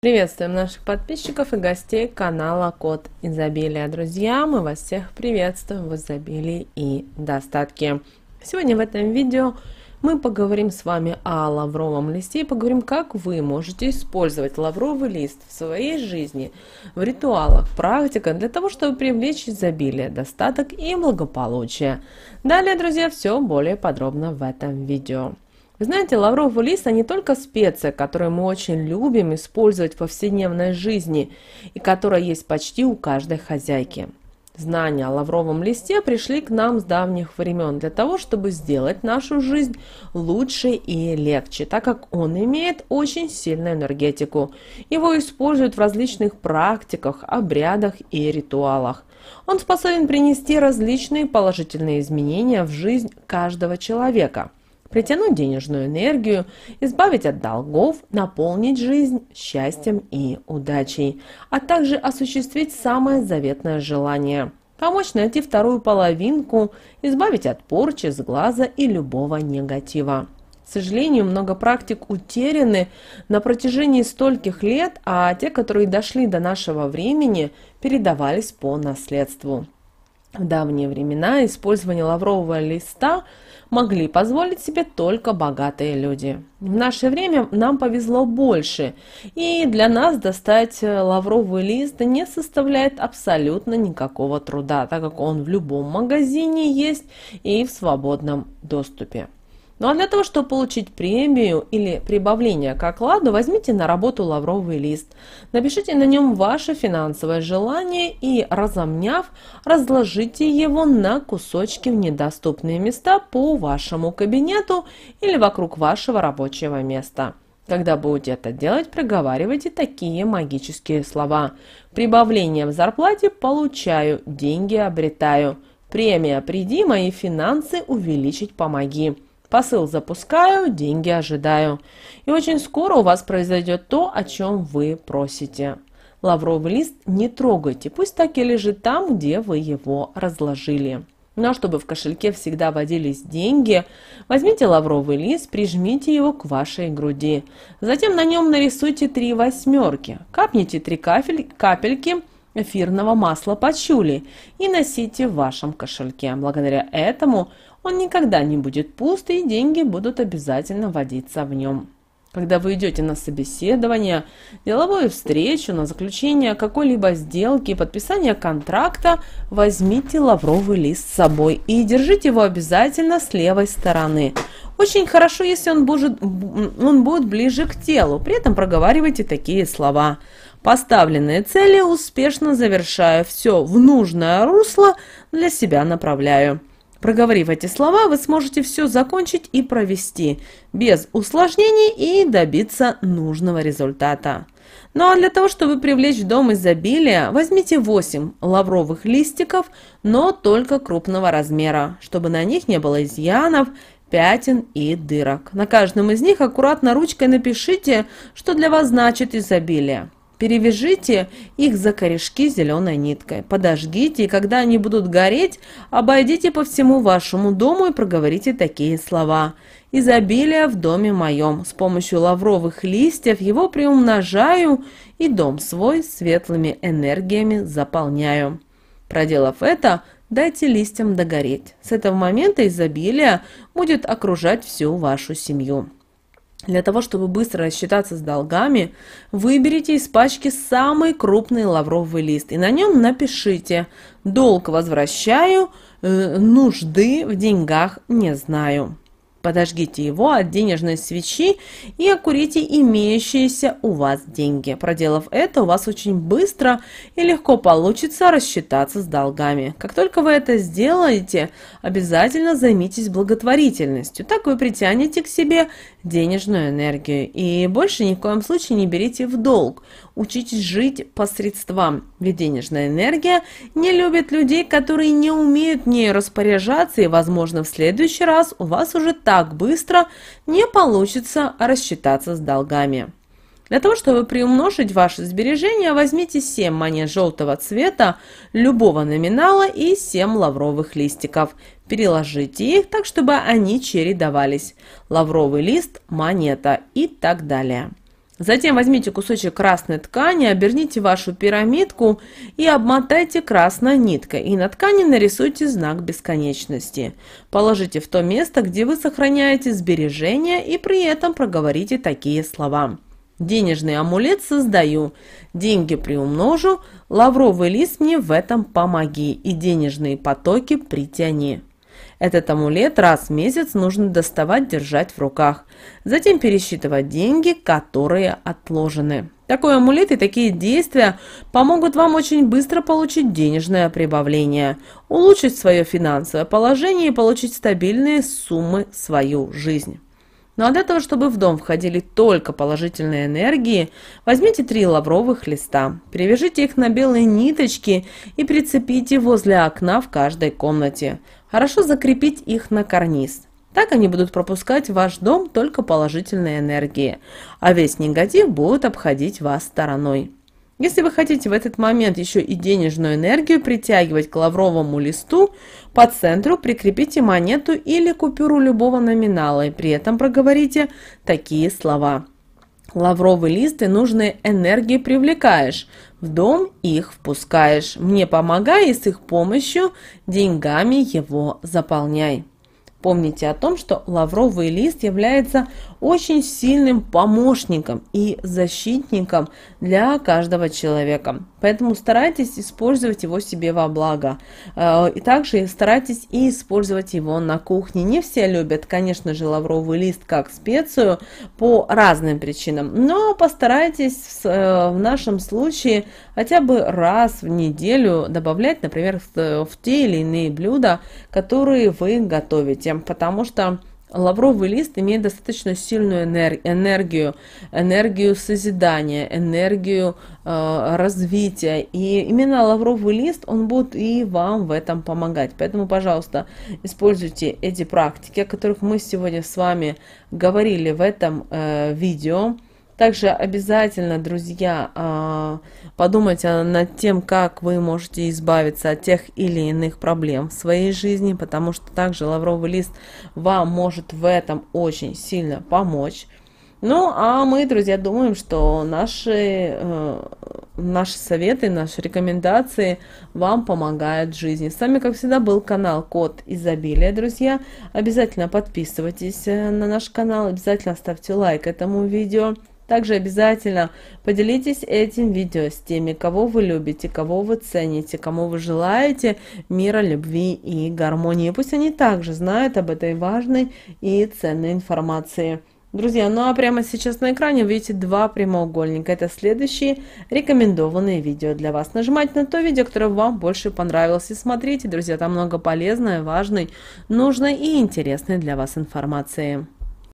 Приветствуем наших подписчиков и гостей канала Код Изобилия. Друзья, мы вас всех приветствуем в изобилии и достатке. Сегодня в этом видео мы поговорим с вами о лавровом листе и поговорим, как вы можете использовать лавровый лист в своей жизни, в ритуалах, практиках, для того, чтобы привлечь изобилие, достаток и благополучие. Далее, друзья, все более подробно в этом видео. Вы знаете, лавровый лист – не только специя, которую мы очень любим использовать в повседневной жизни и которая есть почти у каждой хозяйки. Знания о лавровом листе пришли к нам с давних времен для того, чтобы сделать нашу жизнь лучше и легче, так как он имеет очень сильную энергетику. Его используют в различных практиках, обрядах и ритуалах. Он способен принести различные положительные изменения в жизнь каждого человека – притянуть денежную энергию, избавить от долгов, наполнить жизнь счастьем и удачей, а также осуществить самое заветное желание – помочь найти вторую половинку, избавить от порчи, сглаза и любого негатива. К сожалению, много практик утеряны на протяжении стольких лет, а те, которые дошли до нашего времени, передавались по наследству. В давние времена использование лаврового листа могли позволить себе только богатые люди. В наше время нам повезло больше, и для нас достать э, лавровый лист не составляет абсолютно никакого труда, так как он в любом магазине есть и в свободном доступе. Ну а для того, чтобы получить премию или прибавление к окладу, возьмите на работу лавровый лист. Напишите на нем ваше финансовое желание и, разомняв, разложите его на кусочки в недоступные места по вашему кабинету или вокруг вашего рабочего места. Когда будете это делать, проговаривайте такие магические слова. Прибавление в зарплате получаю, деньги обретаю. Премия приди, мои финансы увеличить помоги. Посыл запускаю, деньги ожидаю. И очень скоро у вас произойдет то, о чем вы просите. Лавровый лист не трогайте, пусть так и лежит там, где вы его разложили. Но ну, а чтобы в кошельке всегда водились деньги, возьмите лавровый лист, прижмите его к вашей груди. Затем на нем нарисуйте три восьмерки, капните три капель, капельки – эфирного масла пачули и носите в вашем кошельке. Благодаря этому он никогда не будет пуст и деньги будут обязательно водиться в нем. Когда вы идете на собеседование, деловую встречу, на заключение какой-либо сделки, подписание контракта, возьмите лавровый лист с собой и держите его обязательно с левой стороны. Очень хорошо, если он будет, он будет ближе к телу, при этом проговаривайте такие слова – поставленные цели, успешно завершаю все в нужное русло, для себя направляю. Проговорив эти слова, вы сможете все закончить и провести, без усложнений и добиться нужного результата. Ну а для того, чтобы привлечь в дом изобилия возьмите 8 лавровых листиков, но только крупного размера, чтобы на них не было изъянов, пятен и дырок. На каждом из них аккуратно ручкой напишите, что для вас значит изобилие. Перевяжите их за корешки зеленой ниткой, подожгите, и когда они будут гореть, обойдите по всему вашему дому и проговорите такие слова. «Изобилие в доме моем, с помощью лавровых листьев его приумножаю и дом свой светлыми энергиями заполняю». Проделав это, дайте листьям догореть. С этого момента изобилие будет окружать всю вашу семью. Для того, чтобы быстро рассчитаться с долгами, выберите из пачки самый крупный лавровый лист и на нем напишите «Долг возвращаю, э, нужды в деньгах не знаю». Подожгите его от денежной свечи и окурите имеющиеся у вас деньги. Проделав это, у вас очень быстро и легко получится рассчитаться с долгами. Как только вы это сделаете, обязательно займитесь благотворительностью. Так вы притянете к себе денежную энергию. И больше ни в коем случае не берите в долг. Учитесь жить по средствам, ведь денежная энергия не любит людей, которые не умеют нею распоряжаться, и, возможно, в следующий раз у вас уже так быстро не получится рассчитаться с долгами. Для того, чтобы приумножить ваши сбережения, возьмите 7 монет желтого цвета любого номинала и 7 лавровых листиков. Переложите их так, чтобы они чередовались. Лавровый лист, монета и так далее. Затем возьмите кусочек красной ткани, оберните вашу пирамидку и обмотайте красной ниткой. И на ткани нарисуйте знак бесконечности. Положите в то место, где вы сохраняете сбережения и при этом проговорите такие слова. Денежный амулет создаю, деньги приумножу, лавровый лист мне в этом помоги и денежные потоки притяни. Этот амулет раз в месяц нужно доставать, держать в руках. Затем пересчитывать деньги, которые отложены. Такой амулет и такие действия помогут вам очень быстро получить денежное прибавление, улучшить свое финансовое положение и получить стабильные суммы в свою жизнь. Но ну, а для того, чтобы в дом входили только положительные энергии, возьмите три лавровых листа, привяжите их на белые ниточки и прицепите возле окна в каждой комнате. Хорошо закрепить их на карниз. Так они будут пропускать в ваш дом только положительные энергии, а весь негатив будет обходить вас стороной. Если вы хотите в этот момент еще и денежную энергию притягивать к лавровому листу, по центру прикрепите монету или купюру любого номинала и при этом проговорите такие слова. Лавровый лист и нужные энергии привлекаешь, в дом их впускаешь, мне помогай и с их помощью деньгами его заполняй. Помните о том, что лавровый лист является очень сильным помощником и защитником для каждого человека. Поэтому старайтесь использовать его себе во благо. Э, и также старайтесь и использовать его на кухне. Не все любят, конечно же, лавровый лист как специю по разным причинам. Но постарайтесь в э, нашем случае хотя бы раз в неделю добавлять, например, в э, те или иные блюда, которые вы готовите этим, потому что Лавровый лист имеет достаточно сильную энергию, энергию созидания, энергию э, развития. И именно лавровый лист, он будет и вам в этом помогать. Поэтому, пожалуйста, используйте эти практики, о которых мы сегодня с вами говорили в этом э, видео. Также обязательно, друзья, а, подумайте над тем, как вы можете избавиться от тех или иных проблем в своей жизни, потому что также лавровый лист вам может в этом очень сильно помочь. Ну, а мы, друзья, думаем, что наши, э, наши советы, наши рекомендации вам помогают в жизни. С вами, как всегда, был канал Код Изобилия, друзья. Обязательно подписывайтесь э, на наш канал, обязательно ставьте лайк этому видео. Также обязательно поделитесь этим видео с теми, кого вы любите, кого вы цените, кому вы желаете мира, любви и гармонии. Пусть они также знают об этой важной и ценной информации. Друзья, ну а прямо сейчас на экране вы видите два прямоугольника. Это следующие рекомендованные видео для вас. Нажимайте на то видео, которое вам больше понравилось. И смотрите, друзья, там много полезной, важной, нужной и интересной для вас информации.